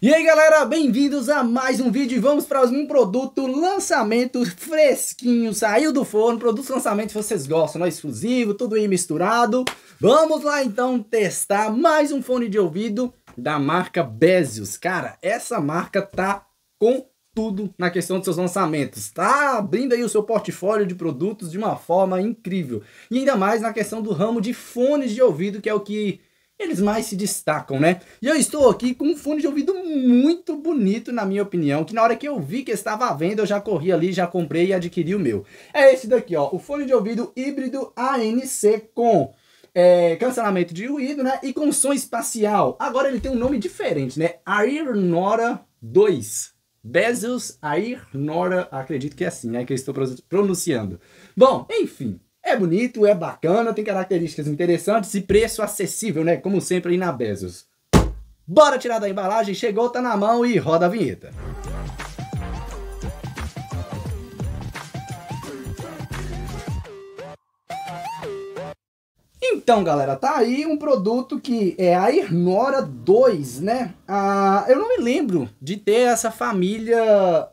E aí galera, bem-vindos a mais um vídeo e vamos para um produto lançamento fresquinho, saiu do forno, produtos lançamento vocês gostam, não é exclusivo, tudo aí misturado. Vamos lá então testar mais um fone de ouvido da marca Bezios. Cara, essa marca tá com tudo na questão dos seus lançamentos. Tá abrindo aí o seu portfólio de produtos de uma forma incrível. E ainda mais na questão do ramo de fones de ouvido, que é o que eles mais se destacam, né? E eu estou aqui com um fone de ouvido muito bonito, na minha opinião, que na hora que eu vi que estava à venda, eu já corri ali, já comprei e adquiri o meu. É esse daqui, ó, o fone de ouvido híbrido ANC com é, cancelamento de ruído, né? E com som espacial. Agora ele tem um nome diferente, né? Air Nora 2. Bezos Air Nora, acredito que é assim, é né? que eu estou pronunciando. Bom, enfim, é bonito, é bacana, tem características interessantes e preço acessível, né? Como sempre aí na Bezos. Bora tirar da embalagem, chegou, tá na mão e roda a vinheta. Então, galera, tá aí um produto que é a Irnora 2, né? Ah, eu não me lembro de ter essa família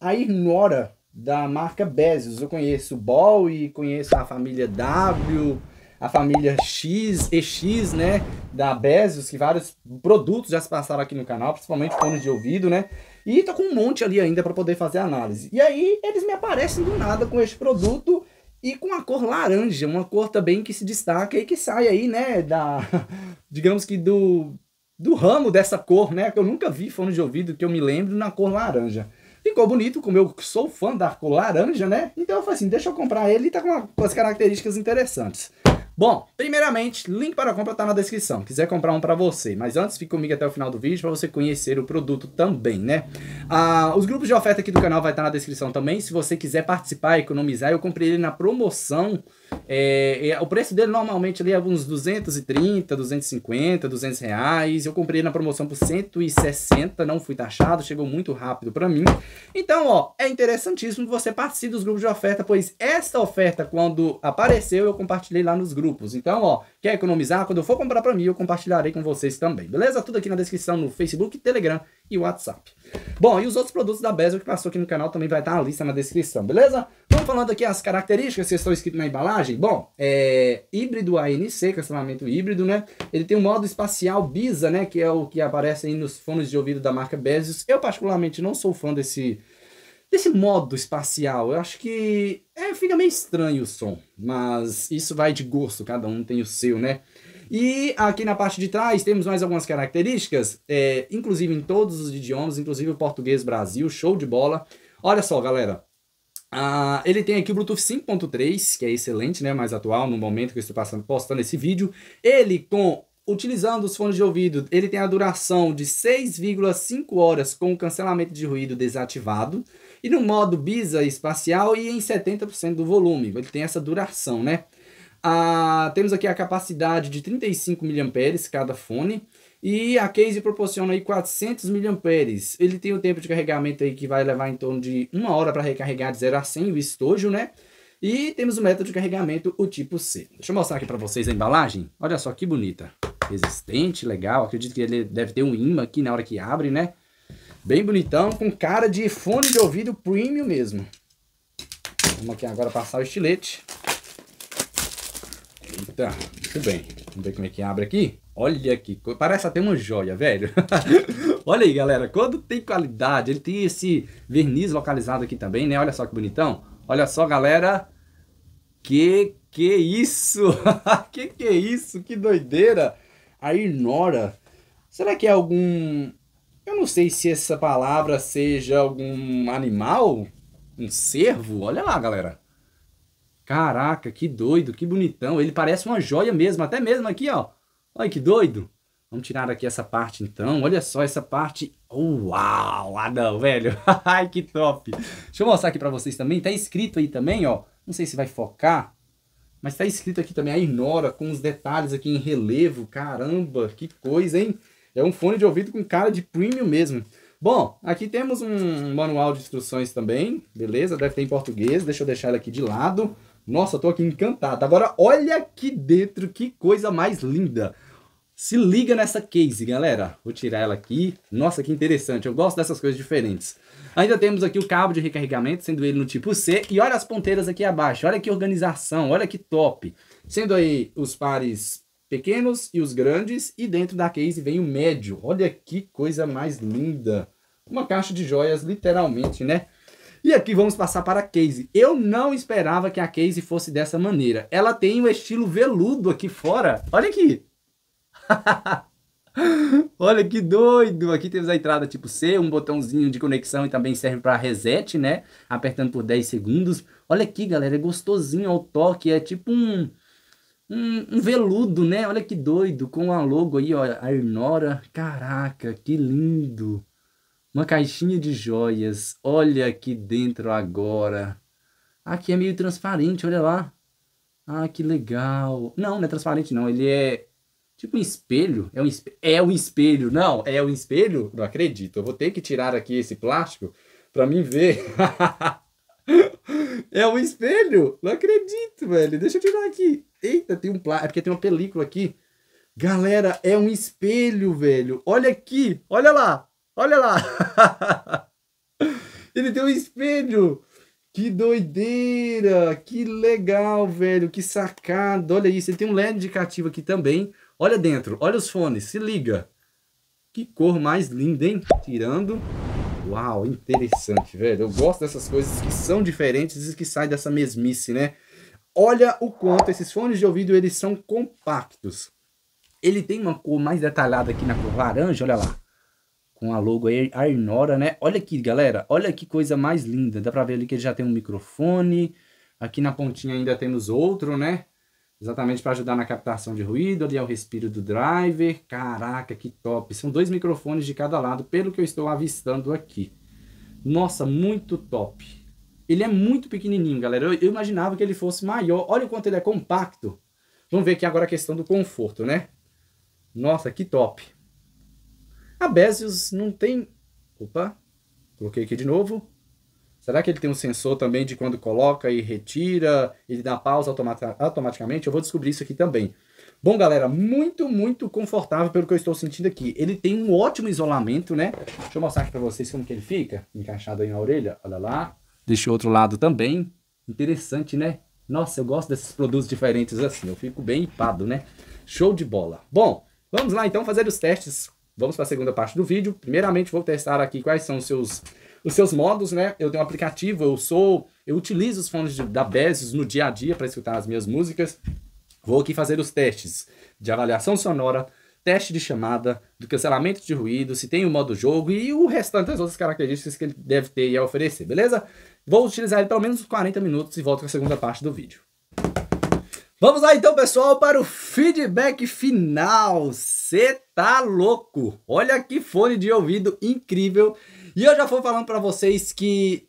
a Irnora da marca Bezos. Eu conheço o Ball e conheço a família W, a família X, EX, né? Da Bezos, que vários produtos já se passaram aqui no canal, principalmente fones de ouvido, né? E tô com um monte ali ainda para poder fazer análise. E aí eles me aparecem do nada com este produto e com a cor laranja, uma cor também que se destaca e que sai aí, né, da digamos que do do ramo dessa cor, né, que eu nunca vi fone de ouvido que eu me lembro na cor laranja. Ficou bonito, como eu sou fã da cor laranja, né? Então eu falei assim, deixa eu comprar ele tá com as características interessantes. Bom, primeiramente, link para a compra está na descrição. Quiser comprar um para você, mas antes fique comigo até o final do vídeo para você conhecer o produto também, né? Ah, os grupos de oferta aqui do canal vai estar tá na descrição também. Se você quiser participar, economizar, eu comprei ele na promoção. É, é, o preço dele normalmente ali é uns 230, 250, 200 reais. Eu comprei na promoção por 160, não fui taxado, chegou muito rápido para mim. Então, ó, é interessantíssimo que você participe dos grupos de oferta, pois esta oferta, quando apareceu, eu compartilhei lá nos grupos grupos. Então, ó, quer economizar? Quando eu for comprar para mim, eu compartilharei com vocês também, beleza? Tudo aqui na descrição no Facebook, Telegram e WhatsApp. Bom, e os outros produtos da Bezel que passou aqui no canal também vai estar tá na lista na descrição, beleza? Vamos falando aqui as características que estão escritas na embalagem. Bom, é híbrido ANC, cancelamento híbrido, né? Ele tem um modo espacial BISA, né? Que é o que aparece aí nos fones de ouvido da marca Bezos. Eu particularmente não sou fã desse desse modo espacial. Eu acho que é, fica meio estranho o som, mas isso vai de gosto, cada um tem o seu, né? E aqui na parte de trás temos mais algumas características, é, inclusive em todos os idiomas, inclusive o português Brasil, show de bola. Olha só, galera. Ah, ele tem aqui o Bluetooth 5.3, que é excelente, né? Mais atual no momento que eu estou passando, postando esse vídeo. Ele com utilizando os fones de ouvido, ele tem a duração de 6,5 horas com cancelamento de ruído desativado. E no modo bisa espacial e em 70% do volume. Ele tem essa duração, né? Ah, temos aqui a capacidade de 35 mA cada fone. E a case proporciona aí 400 mA. Ele tem o um tempo de carregamento aí que vai levar em torno de uma hora para recarregar de 0 a 100 o estojo, né? E temos o método de carregamento, o tipo C. Deixa eu mostrar aqui para vocês a embalagem. Olha só que bonita. Resistente, legal. Acredito que ele deve ter um imã aqui na hora que abre, né? Bem bonitão, com cara de fone de ouvido premium mesmo. Vamos aqui agora passar o estilete. Eita, muito bem. Vamos ver como é que abre aqui. Olha que coisa, parece até uma joia, velho. Olha aí, galera, quando tem qualidade, ele tem esse verniz localizado aqui também, né? Olha só que bonitão. Olha só, galera, que que é isso? que que é isso? Que doideira! A Inora. Será que é algum eu não sei se essa palavra seja algum animal, um cervo. Olha lá, galera. Caraca, que doido, que bonitão. Ele parece uma joia mesmo, até mesmo aqui, ó. Olha que doido. Vamos tirar aqui essa parte então. Olha só essa parte. Uau, Adão, velho. Ai, que top. Deixa eu mostrar aqui para vocês também. Tá escrito aí também, ó. Não sei se vai focar, mas tá escrito aqui também a Inora com os detalhes aqui em relevo. Caramba, que coisa, hein? É um fone de ouvido com cara de premium mesmo. Bom, aqui temos um manual de instruções também, beleza? Deve ter em português, deixa eu deixar ele aqui de lado. Nossa, tô aqui encantado. Agora, olha aqui dentro, que coisa mais linda. Se liga nessa case, galera. Vou tirar ela aqui. Nossa, que interessante. Eu gosto dessas coisas diferentes. Ainda temos aqui o cabo de recarregamento, sendo ele no tipo C. E olha as ponteiras aqui abaixo. Olha que organização, olha que top. Sendo aí os pares pequenos e os grandes, e dentro da case vem o médio. Olha que coisa mais linda! Uma caixa de joias, literalmente, né? E aqui vamos passar para a case. Eu não esperava que a case fosse dessa maneira. Ela tem o um estilo veludo aqui fora. Olha aqui! Olha que doido! Aqui temos a entrada tipo C, um botãozinho de conexão e também serve para reset, né? Apertando por 10 segundos. Olha aqui, galera, é gostosinho ao toque, é tipo um um, um, veludo, né? Olha que doido, com a logo aí, ó, a Enora Caraca, que lindo! Uma caixinha de joias. Olha aqui dentro agora. Aqui é meio transparente, olha lá. Ah, que legal. Não, não é transparente não, ele é tipo um espelho. É um espelho, é um espelho. não, é um espelho? Não acredito, eu vou ter que tirar aqui esse plástico para mim ver. É um espelho? Não acredito, velho. Deixa eu tirar aqui. Eita, tem um plástico. É porque tem uma película aqui. Galera, é um espelho, velho. Olha aqui. Olha lá. Olha lá. Ele tem um espelho. Que doideira. Que legal, velho. Que sacada. Olha isso. Ele tem um LED indicativo aqui também. Olha dentro. Olha os fones. Se liga. Que cor mais linda, hein? Tirando uau, interessante, velho. Eu gosto dessas coisas que são diferentes e que saem dessa mesmice, né? Olha o quanto esses fones de ouvido eles são compactos. Ele tem uma cor mais detalhada aqui na cor laranja, olha lá. Com a logo aí, Arnora, né? Olha aqui, galera. Olha que coisa mais linda. Dá pra ver ali que ele já tem um microfone. Aqui na pontinha ainda temos outro, né? exatamente para ajudar na captação de ruído, ali é o respiro do driver. Caraca, que top! São dois microfones de cada lado, pelo que eu estou avistando aqui. Nossa, muito top. Ele é muito pequenininho, galera. Eu, eu imaginava que ele fosse maior. Olha o quanto ele é compacto. Vamos ver aqui agora a questão do conforto, né? Nossa, que top. A Bezius não tem... Opa, coloquei aqui de novo. Será que ele tem um sensor também de quando coloca e retira, ele dá pausa automaticamente? Eu vou descobrir isso aqui também. Bom, galera, muito, muito confortável pelo que eu estou sentindo aqui. Ele tem um ótimo isolamento, né? Deixa eu mostrar aqui para vocês como que ele fica, encaixado aí na orelha, olha lá. Deixa o outro lado também. Interessante, né? Nossa, eu gosto desses produtos diferentes assim, eu fico bem hipado, né? Show de bola. Bom, vamos lá então fazer os testes. Vamos para a segunda parte do vídeo. Primeiramente, vou testar aqui quais são os seus os seus modos, né? Eu tenho um aplicativo, eu sou, eu utilizo os fones de, da Bezos no dia a dia para escutar as minhas músicas. Vou aqui fazer os testes de avaliação sonora, teste de chamada, do cancelamento de ruído, se tem o modo jogo e o restante das outras características que ele deve ter e oferecer, beleza? Vou utilizar ele pelo menos 40 minutos e volto com a segunda parte do vídeo. Vamos lá então, pessoal, para o feedback final. Você tá louco? Olha que fone de ouvido incrível e eu já vou falando para vocês que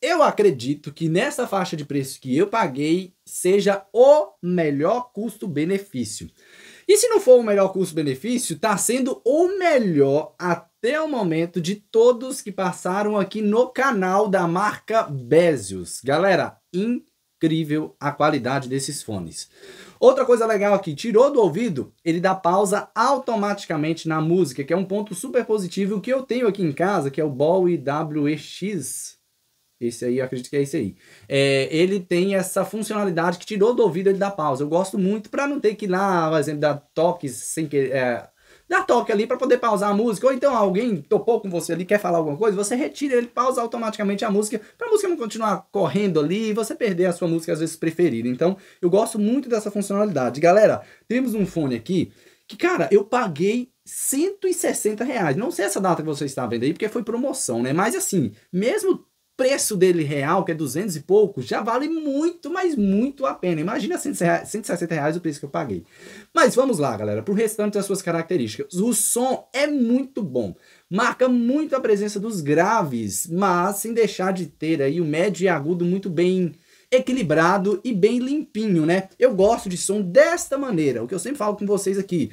eu acredito que nessa faixa de preço que eu paguei seja o melhor custo-benefício. E se não for o melhor custo-benefício, está sendo o melhor até o momento de todos que passaram aqui no canal da marca Bezios. Galera, incrível a qualidade desses fones. Outra coisa legal aqui, tirou do ouvido, ele dá pausa automaticamente na música, que é um ponto super positivo que eu tenho aqui em casa, que é o Bowie WEX. Esse aí, eu acredito que é esse aí. É, ele tem essa funcionalidade que tirou do ouvido, ele dá pausa. Eu gosto muito para não ter que ir lá, por exemplo, dar toques sem que, é, dá toque ali para poder pausar a música, ou então alguém topou com você ali, quer falar alguma coisa, você retira ele, pausa automaticamente a música, para a música não continuar correndo ali e você perder a sua música às vezes preferida. Então, eu gosto muito dessa funcionalidade. Galera, temos um fone aqui que, cara, eu paguei 160 reais. Não sei essa data que você está vendo aí, porque foi promoção, né? Mas assim, mesmo preço dele real, que é 200 e pouco, já vale muito, mas muito a pena. Imagina 160 reais o preço que eu paguei. Mas vamos lá, galera, para o restante das suas características. O som é muito bom, marca muito a presença dos graves, mas sem deixar de ter aí o médio e agudo muito bem equilibrado e bem limpinho, né? Eu gosto de som desta maneira, o que eu sempre falo com vocês aqui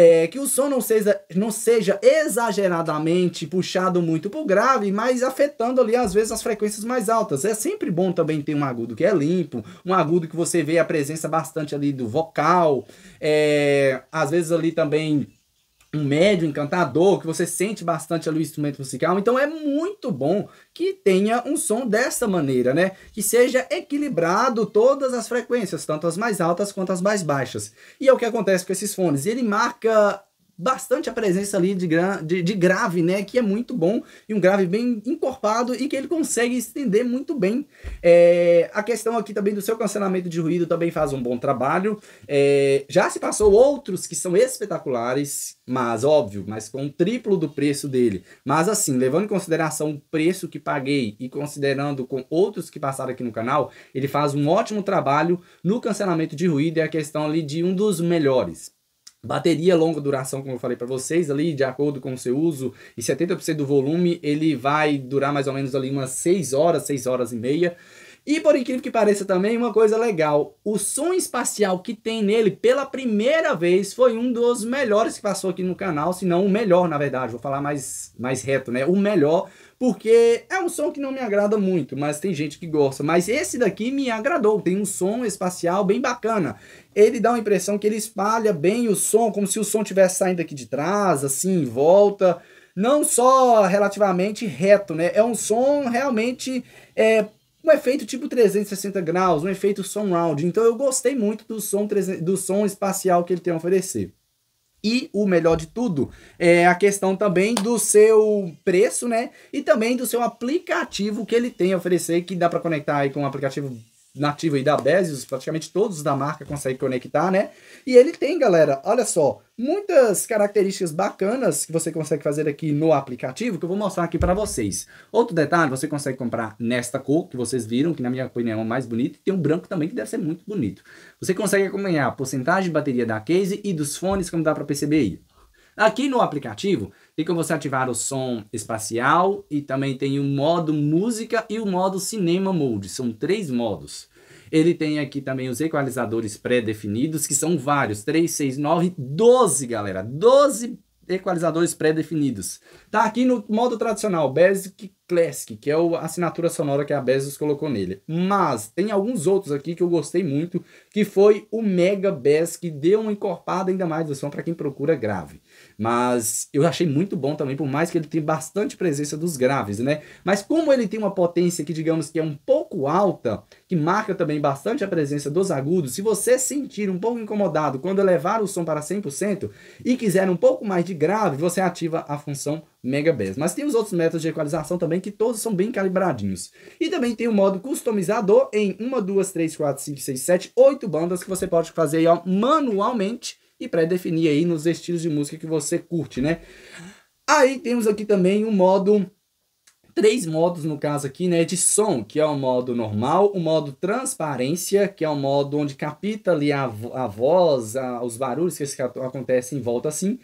é, que o som não seja, não seja exageradamente puxado muito pro grave, mas afetando ali às vezes as frequências mais altas. É sempre bom também ter um agudo que é limpo, um agudo que você vê a presença bastante ali do vocal, é, às vezes ali também um médio encantador, que você sente bastante ali o instrumento musical, então é muito bom que tenha um som dessa maneira, né? Que seja equilibrado todas as frequências, tanto as mais altas quanto as mais baixas. E é o que acontece com esses fones, ele marca bastante a presença ali de, gra de, de, grave, né? Que é muito bom e um grave bem encorpado e que ele consegue estender muito bem. É, a questão aqui também do seu cancelamento de ruído também faz um bom trabalho. É, já se passou outros que são espetaculares, mas óbvio, mas com o triplo do preço dele. Mas assim, levando em consideração o preço que paguei e considerando com outros que passaram aqui no canal, ele faz um ótimo trabalho no cancelamento de ruído e a questão ali de um dos melhores Bateria longa duração, como eu falei para vocês, ali de acordo com o seu uso, e 70% do volume, ele vai durar mais ou menos ali umas 6 horas, 6 horas e meia. E por incrível que pareça também, uma coisa legal, o som espacial que tem nele pela primeira vez foi um dos melhores que passou aqui no canal, se não o melhor, na verdade, vou falar mais, mais reto, né? O melhor porque é um som que não me agrada muito, mas tem gente que gosta. Mas esse daqui me agradou, tem um som espacial bem bacana. Ele dá uma impressão que ele espalha bem o som, como se o som estivesse saindo aqui de trás, assim, em volta. Não só relativamente reto, né? É um som realmente é, um efeito tipo 360 graus, um efeito surround. Então eu gostei muito do som, do som espacial que ele tem a oferecer. E o melhor de tudo é a questão também do seu preço, né? E também do seu aplicativo que ele tem a oferecer, que dá para conectar aí com um aplicativo nativo aí da Bezos, praticamente todos da marca conseguem conectar, né? E ele tem, galera, olha só, muitas características bacanas que você consegue fazer aqui no aplicativo, que eu vou mostrar aqui para vocês. Outro detalhe, você consegue comprar nesta cor, que vocês viram, que na minha opinião é mais bonita, e tem um branco também que deve ser muito bonito. Você consegue acompanhar a porcentagem de bateria da case e dos fones, como dá para perceber aí. Aqui no aplicativo, tem como você ativar o som espacial e também tem o modo música e o modo cinema mode. São três modos. Ele tem aqui também os equalizadores pré-definidos, que são vários, 3, 6, 9, 12, galera, 12 equalizadores pré-definidos. Tá aqui no modo tradicional, Basic Classic, que é a assinatura sonora que a Bezos colocou nele. Mas tem alguns outros aqui que eu gostei muito, que foi o Mega Bass, que deu uma encorpada ainda mais do som para quem procura grave. Mas eu achei muito bom também, por mais que ele tenha bastante presença dos graves, né? Mas como ele tem uma potência que, digamos que é um pouco alta, que marca também bastante a presença dos agudos, se você sentir um pouco incomodado quando elevar o som para 100% e quiser um pouco mais de grave, você ativa a função Mega Bass. Mas tem os outros métodos de equalização também, que todos são bem calibradinhos. E também tem o modo customizador em 1, 2, 3, 4, 5, 6, 7, 8 bandas que você pode fazer ó, manualmente e pré-definir aí nos estilos de música que você curte, né? Aí temos aqui também um modo três modos no caso aqui, né, de som, que é o modo normal, o modo transparência, que é o modo onde capta ali a, a voz, a, os barulhos que acontecem em volta assim.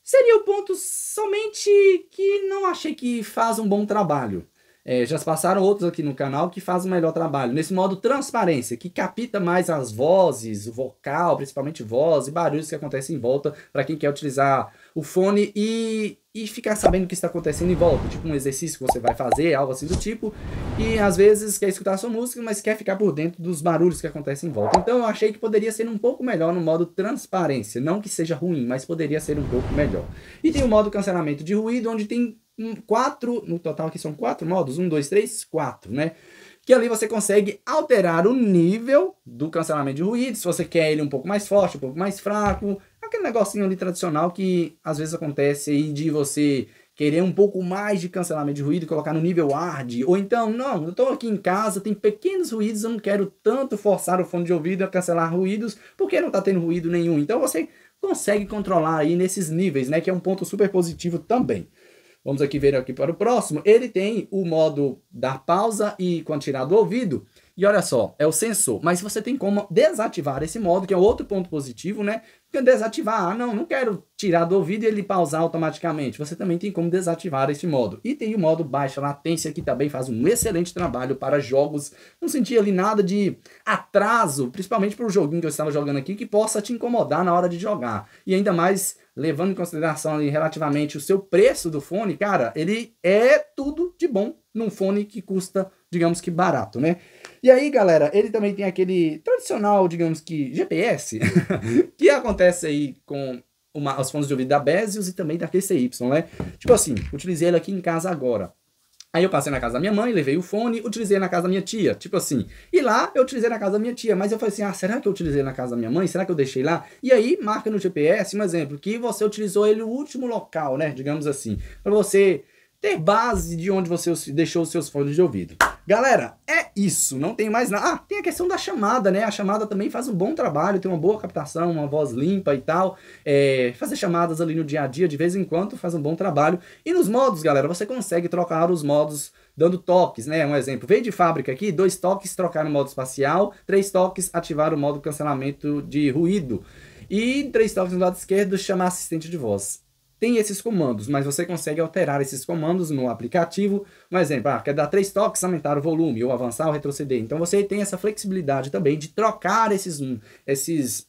Seria o ponto somente que não achei que faz um bom trabalho. É, já passaram outros aqui no canal que fazem o melhor trabalho. Nesse modo transparência, que capta mais as vozes, o vocal, principalmente voz e barulhos que acontecem em volta, para quem quer utilizar o fone e, e ficar sabendo o que está acontecendo em volta. Tipo um exercício que você vai fazer, algo assim do tipo. E às vezes quer escutar a sua música, mas quer ficar por dentro dos barulhos que acontecem em volta. Então eu achei que poderia ser um pouco melhor no modo transparência. Não que seja ruim, mas poderia ser um pouco melhor. E tem o modo cancelamento de ruído, onde tem quatro, no total aqui são quatro modos, um, dois, três, quatro, né? Que ali você consegue alterar o nível do cancelamento de ruído, se você quer ele um pouco mais forte, um pouco mais fraco, aquele negocinho ali tradicional que às vezes acontece aí de você querer um pouco mais de cancelamento de ruído, e colocar no nível hard, ou então, não, eu estou aqui em casa, tem pequenos ruídos, eu não quero tanto forçar o fone de ouvido a cancelar ruídos, porque não está tendo ruído nenhum. Então você consegue controlar aí nesses níveis, né, que é um ponto super positivo também. Vamos aqui ver aqui para o próximo. Ele tem o modo da pausa e quando tirar do ouvido. E olha só, é o sensor. Mas você tem como desativar esse modo, que é outro ponto positivo, né? Porque Desativar, ah, não, não quero tirar do ouvido e ele pausar automaticamente. Você também tem como desativar esse modo. E tem o modo baixa latência, que também faz um excelente trabalho para jogos. Não senti ali nada de atraso, principalmente para o joguinho que eu estava jogando aqui, que possa te incomodar na hora de jogar. E ainda mais levando em consideração ali, relativamente o seu preço do fone, cara, ele é tudo de bom num fone que custa, digamos que barato, né? E aí, galera, ele também tem aquele tradicional, digamos que GPS, que acontece aí com uma, os fones de ouvido da Besios e também da TCY, né? Tipo assim, utilizei ele aqui em casa agora. Aí eu passei na casa da minha mãe, levei o fone, utilizei na casa da minha tia, tipo assim. E lá eu utilizei na casa da minha tia, mas eu falei assim: ah, será que eu utilizei na casa da minha mãe? Será que eu deixei lá? E aí marca no GPS um exemplo, que você utilizou ele o último local, né? Digamos assim, para você ter base de onde você deixou os seus fones de ouvido. Galera, é isso, não tem mais nada. Ah, tem a questão da chamada, né? A chamada também faz um bom trabalho, tem uma boa captação, uma voz limpa e tal. É, fazer chamadas ali no dia a dia, de vez em quando, faz um bom trabalho. E nos modos, galera, você consegue trocar os modos dando toques, né? Um exemplo, veio de fábrica aqui, dois toques, trocar o modo espacial, três toques, ativar o modo cancelamento de ruído. E três toques no lado esquerdo, chamar assistente de voz tem esses comandos, mas você consegue alterar esses comandos no aplicativo. Um exemplo, ah, quer dar três toques, aumentar o volume, ou avançar ou retroceder. Então você tem essa flexibilidade também de trocar esses, hum, esses,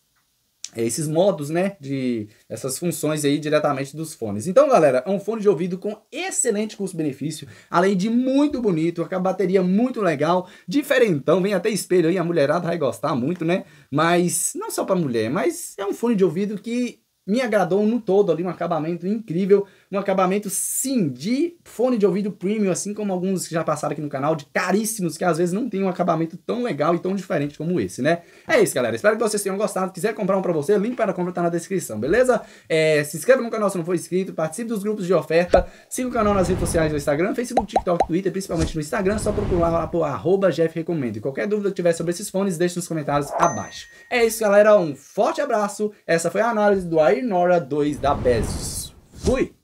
eh, esses modos, né? De essas funções aí diretamente dos fones. Então, galera, é um fone de ouvido com excelente custo-benefício, além de muito bonito, com a bateria muito legal, diferentão, vem até espelho aí, a mulherada vai gostar muito, né? Mas não só para mulher, mas é um fone de ouvido que me agradou no todo ali, um acabamento incrível no acabamento sim de fone de ouvido premium, assim como alguns que já passaram aqui no canal, de caríssimos, que às vezes não tem um acabamento tão legal e tão diferente como esse, né? É isso, galera. Espero que vocês tenham gostado. Se quiser comprar um pra você, link para a compra tá na descrição, beleza? É, se inscreva no canal se não for inscrito, participe dos grupos de oferta, siga o canal nas redes sociais no Instagram, Facebook, TikTok, Twitter, principalmente no Instagram, é só procurar lá por arroba Jeff Recomendo. E qualquer dúvida que tiver sobre esses fones, deixe nos comentários abaixo. É isso, galera. Um forte abraço. Essa foi a análise do Air Nora 2 da Bezos. Fui!